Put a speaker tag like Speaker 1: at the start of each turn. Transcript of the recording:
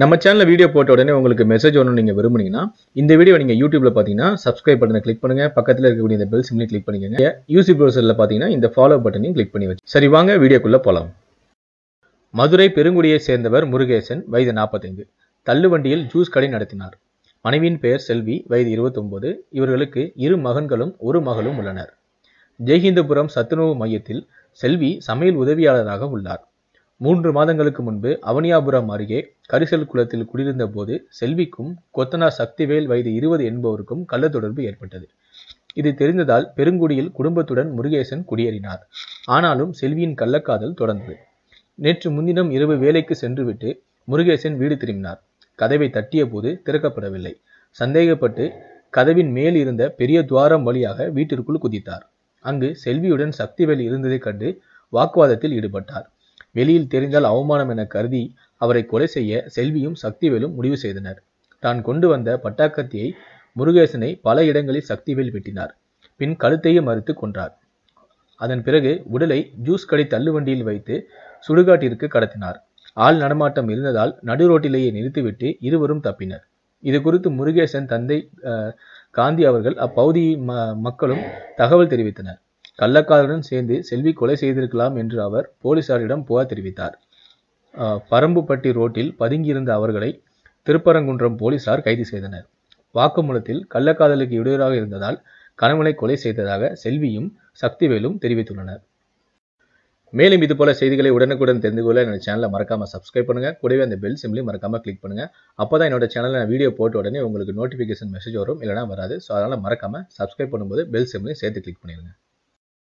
Speaker 1: நம்ம சேனலில் வீடியோ போட்ட உடனே உங்களுக்கு மெசேஜ் ஒன்று நீங்கள் விரும்புனீங்கன்னா இந்த வீடியோ நீங்கள் யூடியூப்பில் பார்த்தீங்கன்னா சப்ஸ்கிரைப் பட்டனை கிளிக் பண்ணுங்கள் பக்கத்தில் இருக்கக்கூடிய இந்த பெல் சிம்லையும் கிளிக் பண்ணிக்கோங்க யூசி ப்ரௌசரில் பார்த்தீங்கன்னா இந்த ஃபாலோ பட்டனையும் கிளிக் பண்ணி வச்சு சரி வாங்க வீடியோக்குள்ளே போகலாம் மதுரை பெருங்குடியை சேர்ந்தவர் முருகேசன் வயது நாற்பத்தைந்து தள்ளுவண்டியில் ஜூஸ் கடை நடத்தினார் மனைவியின் பெயர் செல்வி வயது இருபத்தொம்போது இவர்களுக்கு இரு மகன்களும் ஒரு மகளும் உள்ளனர் ஜெய்ஹிந்தபுரம் சத்துணவு மையத்தில் செல்வி சமையல் உதவியாளராக உள்ளார் மூன்று மாதங்களுக்கு முன்பு அவனியாபுரம் அருகே கரிசல் குளத்தில் குடியிருந்த போது செல்விக்கும் கொத்தனார் சக்திவேல் வயது இருபது என்பவருக்கும் கள்ள தொடர்பு ஏற்பட்டது இது தெரிந்ததால் பெருங்குடியில் குடும்பத்துடன் முருகேசன் குடியேறினார் ஆனாலும் செல்வியின் கள்ளக்காதல் தொடர்ந்தது நேற்று முன்தினம் இரவு வேலைக்கு சென்றுவிட்டு முருகேசன் வீடு திரும்பினார் கதவை தட்டிய போது திறக்கப்படவில்லை சந்தேகப்பட்டு கதவின் மேல் இருந்த பெரிய துவாரம் வழியாக வீட்டிற்குள் குதித்தார் அங்கு செல்வியுடன் சக்திவேல் இருந்ததைக் கண்டு வாக்குவாதத்தில் ஈடுபட்டார் வெளியில் தெரிந்தால் அவமானம் என கருதி அவரை கொலை செய்ய செல்வியும் சக்திவேலும் முடிவு செய்தனர் தான் கொண்டு வந்த பட்டாக்கத்தியை முருகேசனை பல இடங்களில் சக்திவேல் வெட்டினார் பின் கழுத்தையும் மறுத்து கொன்றார் அதன் பிறகு உடலை ஜூஸ் கடை தள்ளுவண்டியில் வைத்து சுடுகாட்டிற்கு கடத்தினார் ஆள் நடமாட்டம் இருந்ததால் நடு ரோட்டிலேயே நிறுத்திவிட்டு இருவரும் தப்பினர் இது குறித்து முருகேசன் தந்தை காந்தி அவர்கள் அப்பகுதி மக்களும் தகவல் தெரிவித்தனர் கள்ளக்காதலுடன் சேர்ந்து செல்வி கொலை செய்திருக்கலாம் என்று அவர் போலீசாரிடம் புகார் தெரிவித்தார் பரம்புப்பட்டி ரோட்டில் பதுங்கியிருந்த அவர்களை திருப்பரங்குன்றம் போலீசார் கைது செய்தனர் வாக்குமூலத்தில் கள்ளக்காதலுக்கு இடையூறாக இருந்ததால் கணவனை கொலை செய்ததாக செல்வியும் சக்திவேலும் தெரிவித்துள்ளனர் மேலும் இதுபோல செய்திகளை உடனுக்குடன் தெரிந்து கொள்ள என்னோட சேனலை மறக்காமல் சப்ஸ்கிரைப் பண்ணுங்க கூடவே அந்த பெல் சிம்லையும் மறக்காமல் கிளிக் பண்ணுங்கள் அப்போ தான் என்னோட சேனலில் நான் வீடியோ போட்ட உடனே உங்களுக்கு நோட்டிஃபிகேஷன் மெசேஜ் வரும் இல்லைனா வராது ஸோ அதனால மறக்காம சப்ஸ்கிரைப் பண்ணும்போது பெல் சிம்லையும் சேர்த்து கிளிக் பண்ணிடுங்க